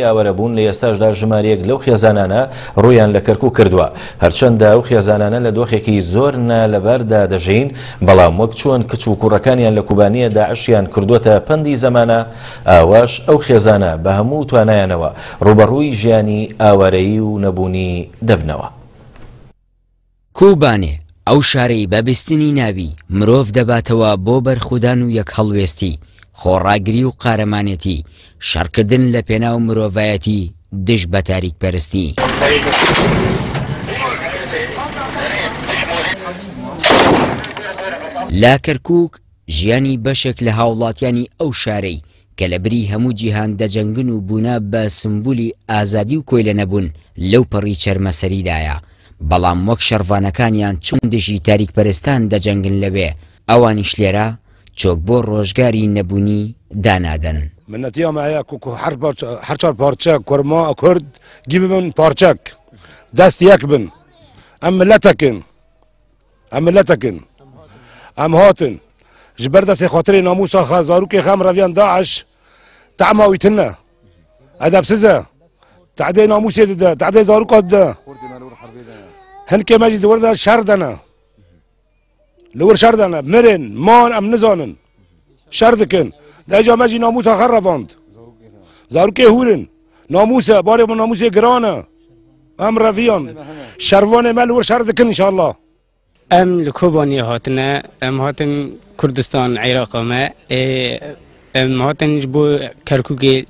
یاوەرە بوون لە ئێستاشدا ژمارەیەک لەو خێزانانە ڕویان لە کەرکو کردووە هەرچەندە ئەو خێزانانە لە دۆخێکی زۆر نە لەبەردا دەژین بەڵام وەک چۆن کچ و کوڕەکانیان لە کوبانیە داعشیان کردوتە پەنی زەمانە ئاواش ئەو خێزانە بە هەموو توانایانەوە ڕوبەڕووی ژیانی ئاوارەیی و نەبوونی دەبنەوە کوبانێ ئەو شارەی بەبستنی ناوی مرۆڤ دەباتەوە بۆ بەرخودان و یەک هەڵوێستی خۆڕاگری و قارەمانەتی شەڕکردن لە پێناو مرۆڤایەتی دش بە تاریک پەرستی. لا کەرکک ژیانی بەشێک لە هاوڵاتیانی ئەو شارەی کە لە بری هەموو جیهان دەجەنگن و بوونا بە سمبولی ئازادی و کۆی لە نەبوون لەو پەڕی چەرمەسەریدایە بەڵام وەک شەرڤانەکانیان چون دژی تاریک پەرستان دەجەنگن لەوێ ئەوانیش لێرە چوک بو روشگاری نبونی دانادن منتیا ما یا کوکو هر پارچه هر چهار پارچه کرما کرد گیبن پارچک دست یک بن ام ملتکن ام ملتکن ام هاتن جبر دست خاطر ناموسا خزارو که خم رویان داعش تعما ویتن ادب سزه تعدی ناموسی ده تعدی زارو کد هنکه مجید ورده شر دنه لور شردنا مرن مان ام نزانن شردكن ده جا مجي ناموس خرفاند زاروكي زاروکه هورن ناموسا باري من ناموسا گرانا ام رفيان شروان مل ان شاء الله ام لكوباني هاتنا ام هاتن كردستان عراق ما اه، ام هاتن جبو كركوكي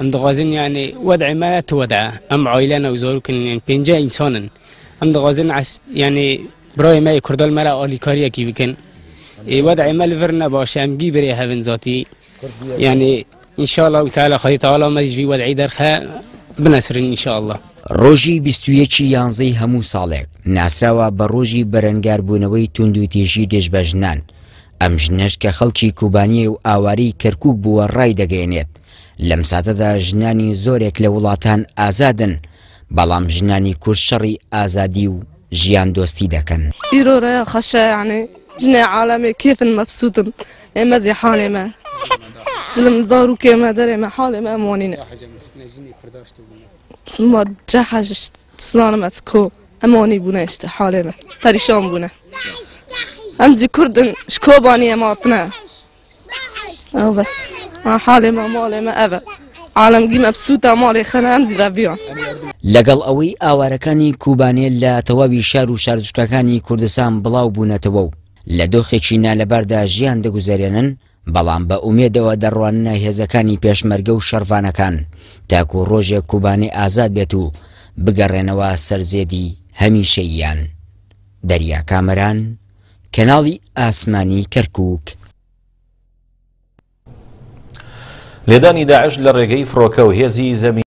ام دغازين يعني وضع ما توضع ام عائلنا وزاروكن بينجا انسانا ام عس يعني برای ما کردال مرا آلیکاری کی بکن ای وضع عمل ور نباشه امگی بری هفن ذاتی یعنی ان شاء الله تعالی خدای تعالی ما جوی وضعی درخه بنسرن ان شاء الله ڕۆژی بیستویەکی یانزەی هەموو ساڵێک ناسراوە بە ڕۆژی بەرەنگاربوونەوەی تونند و تێژی دێژبەژنان ئەم ژنەش کە خەڵکی کوبانیە و ئاواری کەرکوب بووە ڕای دەگەێنێت لەم ساتەدا ژنانی زۆرێک لە وڵاتان ئازادن بەڵام ژنانی کورشەڕی ئازادی و جيان دوستي دكن ايرو ريا خشا يعني جنا عالمي كيف مبسوط إيه ما زي حالي ما سلم زارو كي ما داري ما حالي ما موانينا سلم جاحا جشت سلانا ما تكو اماني بونا اشت حالي ما پريشان بونا ام زي كردن شكو باني ما اطنا او بس ما حالي ما مالي ما ابا عالم جي مبسوطة مالي خنا ام زي ربيان لەگەڵ ئەوەی ئاوارەکانی کوبانێ لە تەواوی شار و شارچکەکانی کوردستان بڵاو بوونەتەوە و لە دۆخێکی نالەباردا ژیان دەگوزارێنن بەڵام بە ئومێدەوە دەڕوانە هێزەکانی پێشمەرگە و شەرفانەکان تاکو ڕۆژێک کوبانێ ئازاد بێت و بگەڕێنەوە سەرزێدی هەمیشەیان دەریا کامەران کەناڵی ئاسمانی کەرکک لێدانی داعش لە ڕێگەی فڕۆکە و هێزی زەمی